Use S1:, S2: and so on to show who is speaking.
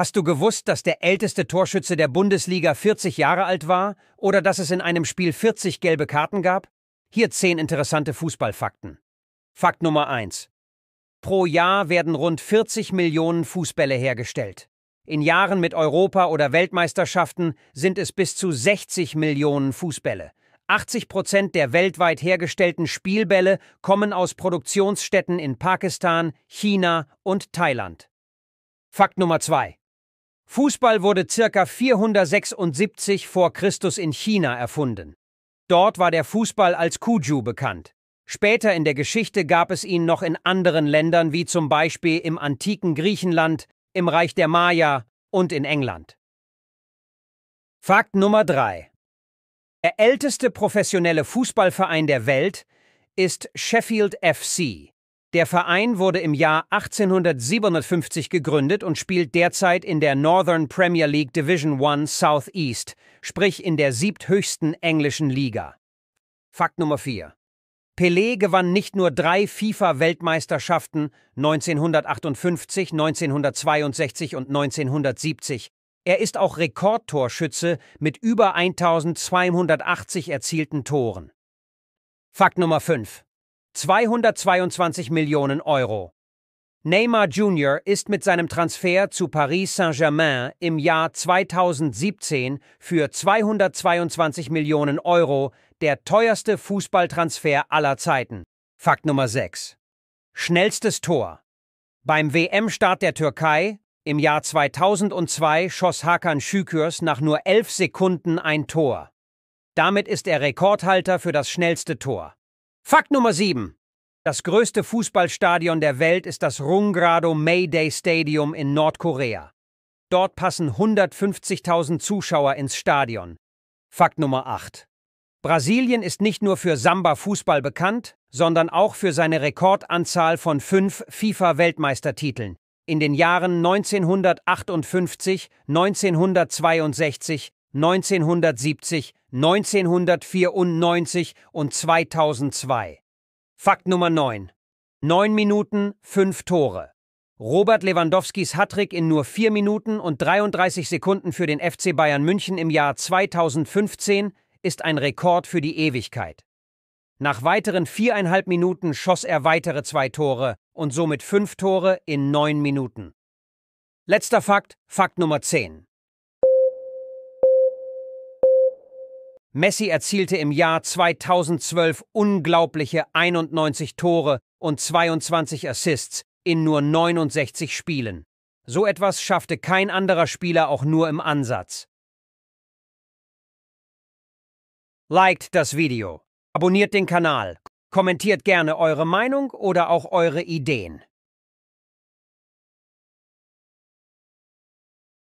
S1: Hast du gewusst, dass der älteste Torschütze der Bundesliga 40 Jahre alt war oder dass es in einem Spiel 40 gelbe Karten gab? Hier 10 interessante Fußballfakten. Fakt Nummer 1. Pro Jahr werden rund 40 Millionen Fußbälle hergestellt. In Jahren mit Europa- oder Weltmeisterschaften sind es bis zu 60 Millionen Fußbälle. 80 Prozent der weltweit hergestellten Spielbälle kommen aus Produktionsstätten in Pakistan, China und Thailand. Fakt Nummer 2. Fußball wurde ca. 476 vor Christus in China erfunden. Dort war der Fußball als Kuju bekannt. Später in der Geschichte gab es ihn noch in anderen Ländern, wie zum Beispiel im antiken Griechenland, im Reich der Maya und in England. Fakt Nummer 3. Der älteste professionelle Fußballverein der Welt ist Sheffield FC, der Verein wurde im Jahr 1857 gegründet und spielt derzeit in der Northern Premier League Division One Southeast, sprich in der siebthöchsten englischen Liga. Fakt Nummer 4. Pelé gewann nicht nur drei FIFA-Weltmeisterschaften 1958, 1962 und 1970. Er ist auch Rekordtorschütze mit über 1280 erzielten Toren. Fakt Nummer 5. 222 Millionen Euro. Neymar Jr. ist mit seinem Transfer zu Paris Saint-Germain im Jahr 2017 für 222 Millionen Euro der teuerste Fußballtransfer aller Zeiten. Fakt Nummer 6. Schnellstes Tor. Beim WM-Start der Türkei im Jahr 2002 schoss Hakan Şükürs nach nur 11 Sekunden ein Tor. Damit ist er Rekordhalter für das schnellste Tor. Fakt Nummer 7. Das größte Fußballstadion der Welt ist das Rungrado Mayday Stadium in Nordkorea. Dort passen 150.000 Zuschauer ins Stadion. Fakt Nummer 8. Brasilien ist nicht nur für Samba-Fußball bekannt, sondern auch für seine Rekordanzahl von fünf FIFA-Weltmeistertiteln in den Jahren 1958, 1962, 1970 1994 und 2002. Fakt Nummer 9. 9 Minuten, 5 Tore. Robert Lewandowskis Hattrick in nur 4 Minuten und 33 Sekunden für den FC Bayern München im Jahr 2015 ist ein Rekord für die Ewigkeit. Nach weiteren viereinhalb Minuten schoss er weitere zwei Tore und somit fünf Tore in neun Minuten. Letzter Fakt, Fakt Nummer 10. Messi erzielte im Jahr 2012 unglaubliche 91 Tore und 22 Assists in nur 69 Spielen. So etwas schaffte kein anderer Spieler auch nur im Ansatz. Liked das Video, abonniert den Kanal, kommentiert gerne eure Meinung oder auch eure Ideen.